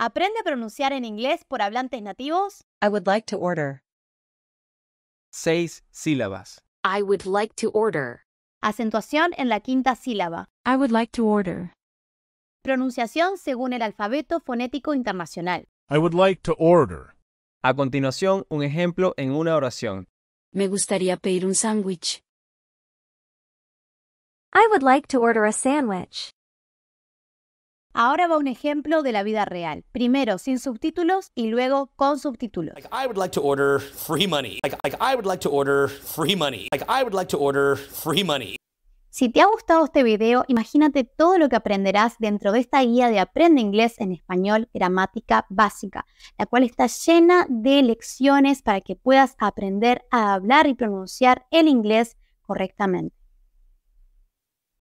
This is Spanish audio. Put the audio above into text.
Aprende a pronunciar en inglés por hablantes nativos. I would like to order. Seis sílabas. I would like to order. Acentuación en la quinta sílaba. I would like to order. Pronunciación según el alfabeto fonético internacional. I would like to order. A continuación, un ejemplo en una oración. Me gustaría pedir un sándwich. I would like to order a sandwich. Ahora va un ejemplo de la vida real. Primero sin subtítulos y luego con subtítulos. Si te ha gustado este video, imagínate todo lo que aprenderás dentro de esta guía de Aprende Inglés en Español Gramática Básica, la cual está llena de lecciones para que puedas aprender a hablar y pronunciar el inglés correctamente.